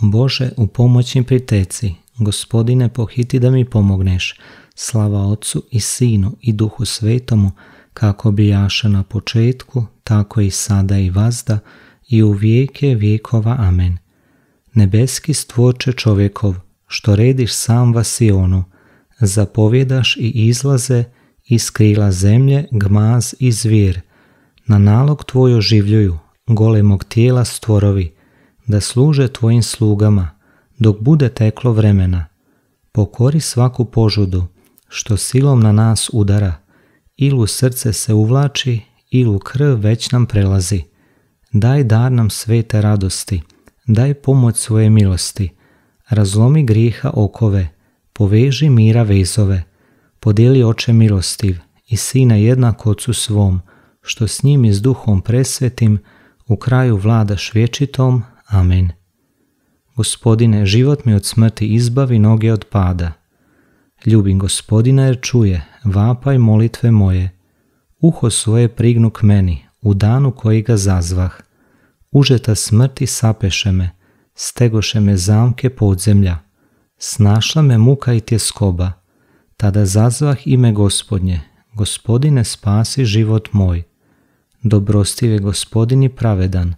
Bože, u pomoći priteci, gospodine, pohiti da mi pomogneš, slava Otcu i Sinu i Duhu Svetomu, kako bi jaša na početku, tako i sada i vazda, i u vijeke vijekova. Amen. Nebeski stvoče čovjekov, što rediš sam vasionu, zapovjedaš i izlaze iz krila zemlje gmaz i zvijer, Na nalog tvoj oživljuju, golemog tijela stvorovi, da služe tvojim slugama dok bude teklo vremena. Pokori svaku požudu što silom na nas udara, ilu u srce se uvlači, ilu krv već nam prelazi. Daj dar nam svete radosti, daj pomoć svoje milosti, razlomi griha okove, poveži mira vezove, podijeli oče milostiv i sina jednako ocu svom, što s njim i s duhom presvetim, u kraju vladaš vječitom, Amen. Gospodine, život mi od smrti izbavi noge od pada. Ljubim gospodina jer čuje, vapaj molitve moje. Uho svoje prignu k meni, u danu koji ga zazvah. Užeta smrti sapeše me, stegoše me zamke podzemlja. Snašla me muka i tjeskoba. Tada zazvah ime gospodnje, gospodine spasi život moj. Dobrostiv je gospodin pravedan,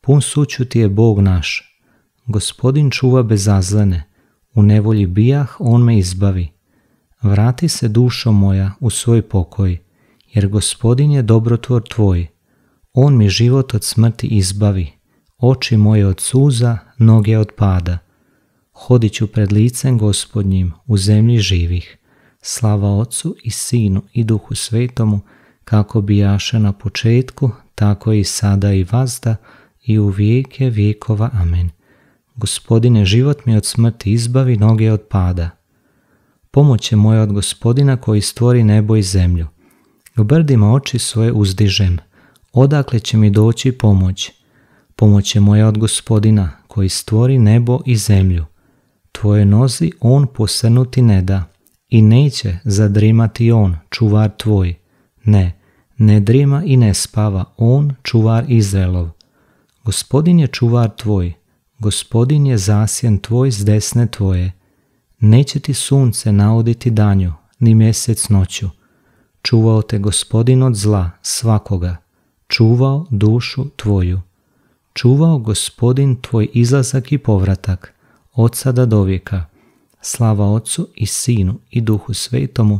Pun sućuti je Bog naš. Gospodin čuva bezazlene. U nevolji bijah on me izbavi. Vrati se dušo moja u svoj pokoj, jer gospodin je dobrotvor tvoj. On mi život od smrti izbavi, oči moje od suza, noge od pada. Hodit ću pred licem gospodnjim u zemlji živih. Slava Ocu i Sinu i Duhu Svetomu, kako bijaše na početku, tako i sada i vazda, i u vijeke vijekova. Amen. Gospodine, život mi od smrti izbavi noge od pada. Pomoć je moja od gospodina koji stvori nebo i zemlju. U brdima oči svoje uzdižem. Odakle će mi doći pomoć? Pomoć je moja od gospodina koji stvori nebo i zemlju. Tvoje nozi on posrnuti ne da i neće zadrimati on, čuvar tvoj. Ne, ne drima i ne spava on, čuvar Izraelov. Gospodin je čuvar tvoj, gospodin je zasjen tvoj s desne tvoje. Neće ti sunce naoditi danju, ni mjesec noću. Čuvao te gospodin od zla svakoga, čuvao dušu tvoju. Čuvao gospodin tvoj izlazak i povratak, od sada do vijeka. Slava ocu i Sinu i Duhu Svetomu,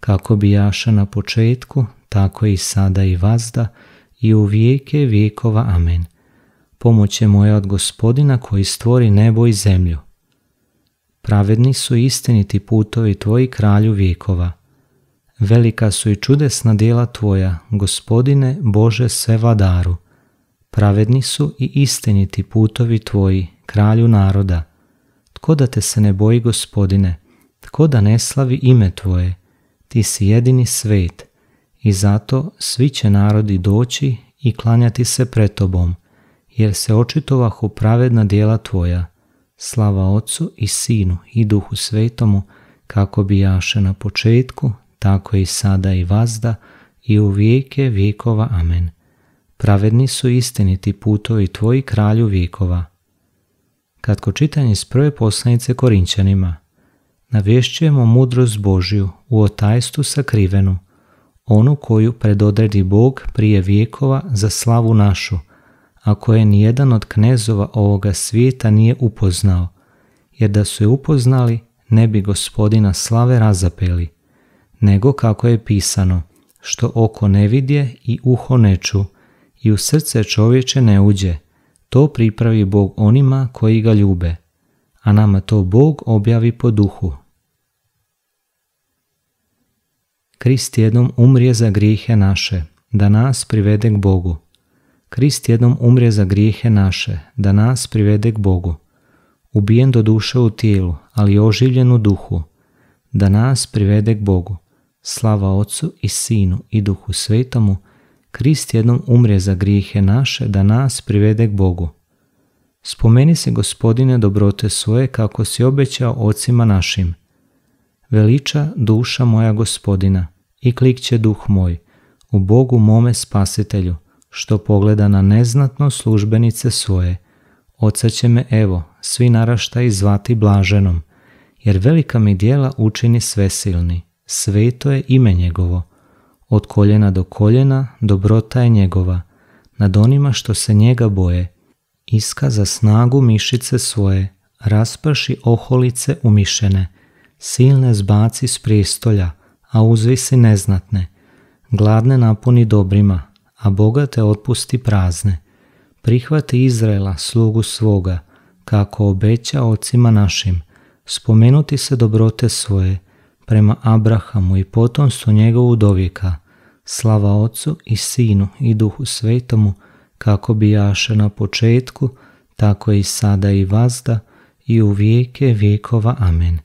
kako bi jaša na početku, tako i sada i vazda, i u vijeke vijekova. Amen. Pomoć je moja od gospodina koji stvori nebo i zemlju. Pravedni su istiniti putovi tvoji kralju vijekova. Velika su i čudesna djela tvoja, gospodine Bože daru. Pravedni su i istiniti putovi tvoji, kralju naroda. Tko da te se ne boji, gospodine, tko da ne slavi ime tvoje, ti si jedini svet i zato svi će narodi doći i klanjati se pred tobom – jer se očitovahu pravedna dijela Tvoja, slava Otcu i Sinu i Duhu Svetomu, kako bi bijaše na početku, tako i sada i vazda, i u vijeke vijekova. Amen. Pravedni su istiniti putovi Tvoji kralju vijekova. kratko čitanje iz prve poslanice Korinćanima, navješćujemo mudrost Božju u otajstu sakrivenu, onu koju predodredi Bog prije vijekova za slavu našu – a koje nijedan od knezova ovoga svijeta nije upoznao, jer da su je upoznali, ne bi gospodina slave razapeli, nego kako je pisano, što oko ne vidje i uho ne ču, i u srce čovječe ne uđe, to pripravi Bog onima koji ga ljube, a nama to Bog objavi po duhu. Krist jednom umrije za grijehe naše, da nas privede k Bogu. Krist jednom umre za grijehe naše, da nas privede k Bogu. Ubijen do duše u tijelu, ali oživljen u duhu, da nas privede k Bogu. Slava Otcu i Sinu i Duhu Svetomu, Krist jednom umre za grijehe naše, da nas privede k Bogu. Spomeni se, gospodine, dobrote svoje, kako si obećao ocima našim. Veliča duša moja gospodina i klik će duh moj, u Bogu mome spasitelju, što pogleda na neznatno službenice svoje. Oca će me evo, svi i zvati blaženom, jer velika mi dijela učini svesilni, sveto je ime njegovo. Od koljena do koljena dobrota je njegova, nad onima što se njega boje. Iskaza snagu mišice svoje, rasprši oholice umišene, silne zbaci s prijestolja, a uzvisi neznatne, gladne napuni dobrima, a bogate otpusti prazne. Prihvati Izraela, slugu svoga, kako obeća ocima našim, spomenuti se dobrote svoje, prema Abrahamu i potomstvu njegovu dovijeka, slava ocu i Sinu i Duhu Svetomu, kako bi jaše na početku, tako i sada i vazda, i u vijeke vijekova. Amen.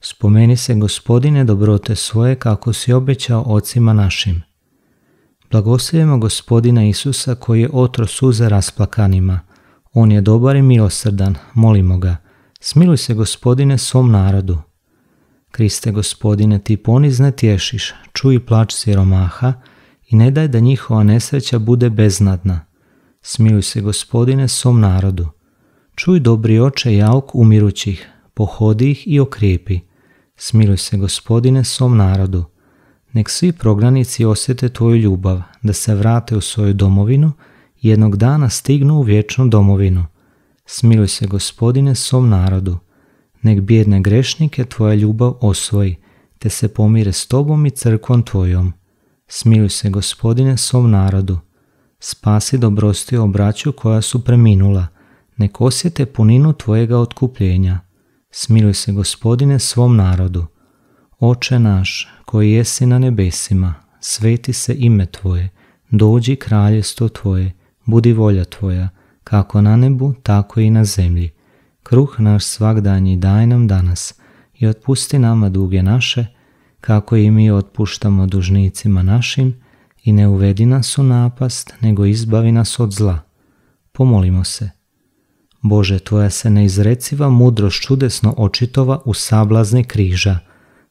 Spomeni se gospodine dobrote svoje kako si obećao ocima našim Blagosljujemo gospodina Isusa koji je otro suza rasplakanima. On je dobar i milosrdan, molimo ga. Smiluj se gospodine svom narodu. Kriste gospodine, ti ponizne tješiš, čuj plač siromaha i ne daj da njihova nesreća bude beznadna. Smiluj se gospodine svom narodu. Čuj dobri oče jauk umirućih, pohodi ih i okrijepi. Smiluj se gospodine svom narodu nek svi prognanici osjete tvoju ljubav, da se vrate u svoju domovinu i jednog dana stignu u vječnu domovinu. Smiluj se, gospodine, svom narodu. Nek bjedne grešnike tvoja ljubav osvoji, te se pomire s tobom i crkvom tvojom. Smiluj se, gospodine, svom narodu. Spasi dobrosti obraću koja su preminula, nek osjete puninu tvojega otkupljenja. Smiluj se, gospodine, svom narodu. Oče naš, koji jesi na nebesima, sveti se ime Tvoje, dođi kraljestvo Tvoje, budi volja Tvoja, kako na nebu, tako i na zemlji. Kruh naš svakdanji daj nam danas i otpusti nama duge naše, kako i mi otpuštamo dužnicima našim i ne uvedi nas u napast, nego izbavi nas od zla. Pomolimo se. Bože, Tvoja se neizreciva mudroš čudesno očitova u sablazni križa –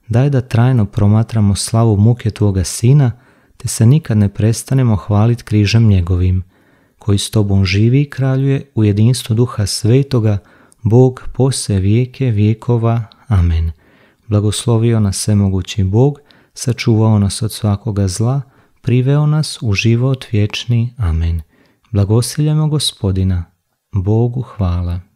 Daj da trajno promatramo slavu muke Tvoga Sina, te se nikad ne prestanemo hvalit križem njegovim, koji s Tobom živi i kraljuje u jedinstvu Duha Svetoga, Bog pose vijeke vijekova. Amen. Blagoslovio nas svemogući Bog, sačuvao nas od svakoga zla, priveo nas u život vječni. Amen. Blagosiljamo gospodina. Bogu hvala.